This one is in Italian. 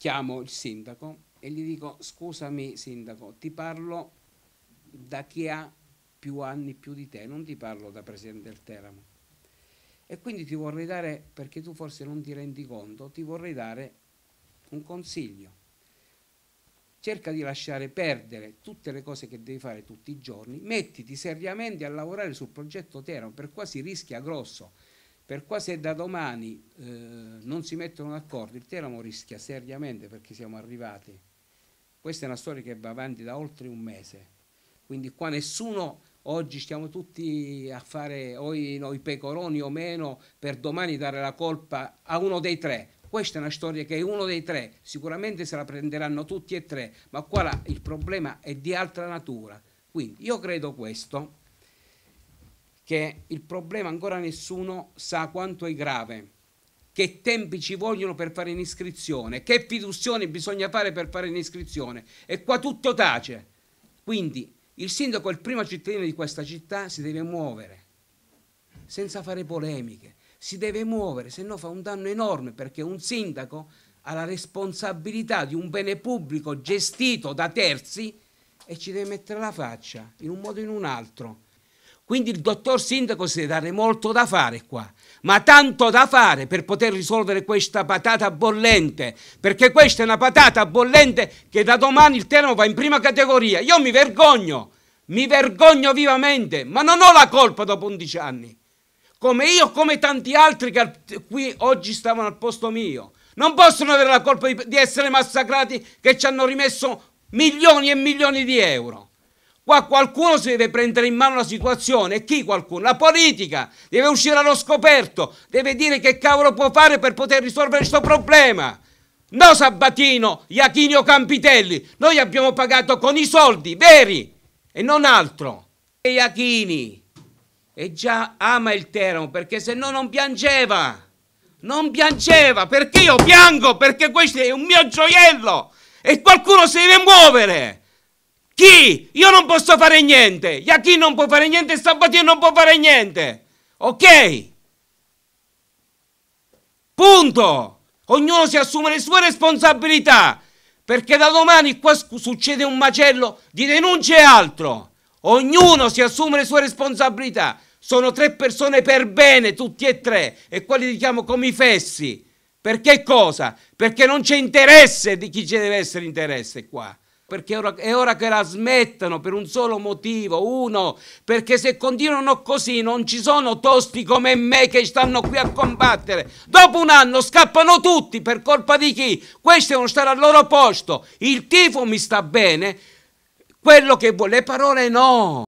chiamo il sindaco e gli dico scusami sindaco, ti parlo da chi ha più anni più di te, non ti parlo da presidente del Teramo. E quindi ti vorrei dare, perché tu forse non ti rendi conto, ti vorrei dare un consiglio. Cerca di lasciare perdere tutte le cose che devi fare tutti i giorni, mettiti seriamente a lavorare sul progetto Teramo, per quasi rischia grosso per qua se da domani eh, non si mettono d'accordo, il Teramo rischia seriamente perché siamo arrivati. Questa è una storia che va avanti da oltre un mese. Quindi qua nessuno, oggi stiamo tutti a fare o i, no, i pecoroni o meno per domani dare la colpa a uno dei tre. Questa è una storia che è uno dei tre, sicuramente se la prenderanno tutti e tre, ma qua là, il problema è di altra natura. Quindi io credo questo che il problema ancora nessuno sa quanto è grave, che tempi ci vogliono per fare un'iscrizione, che fiduzioni bisogna fare per fare un'iscrizione e qua tutto tace. Quindi il sindaco è il primo cittadino di questa città, si deve muovere senza fare polemiche, si deve muovere, se no fa un danno enorme perché un sindaco ha la responsabilità di un bene pubblico gestito da terzi e ci deve mettere la faccia in un modo o in un altro. Quindi il dottor Sindaco si deve dare molto da fare qua, ma tanto da fare per poter risolvere questa patata bollente, perché questa è una patata bollente che da domani il Teramo va in prima categoria. Io mi vergogno, mi vergogno vivamente, ma non ho la colpa dopo 11 anni. Come io, come tanti altri che qui oggi stavano al posto mio. Non possono avere la colpa di, essere massacrati che ci hanno rimesso milioni e milioni di euro. Qua qualcuno si deve prendere in mano la situazione. chi qualcuno? La politica deve uscire allo scoperto, deve dire che cavolo può fare per poter risolvere questo problema. No Sabatino, Iachinio Campitelli, noi abbiamo pagato con i soldi veri e non altro. E Iachini, e già ama il Teramo perché se no non piangeva, non piangeva perché io piango perché questo è un mio gioiello e qualcuno si deve muovere. Chi? Io non posso fare niente. Yachin non può fare niente, Sabatino non può fare niente. Ok? Punto. Ognuno si assume le sue responsabilità. Perché da domani qua succede un macello di denunce e altro. Ognuno si assume le sue responsabilità. Sono tre persone per bene, tutti e tre, e quelli li chiamo come i fessi. Perché cosa? Perché non c'è interesse di chi ci deve essere interesse qua perché ora, è ora che la smettano per un solo motivo, uno, perché se continuano così non ci sono tosti come me che stanno qui a combattere. Dopo un anno scappano tutti per colpa di chi? Questi devono stare al loro posto. Il tifo mi sta bene, quello che vuole, le parole no.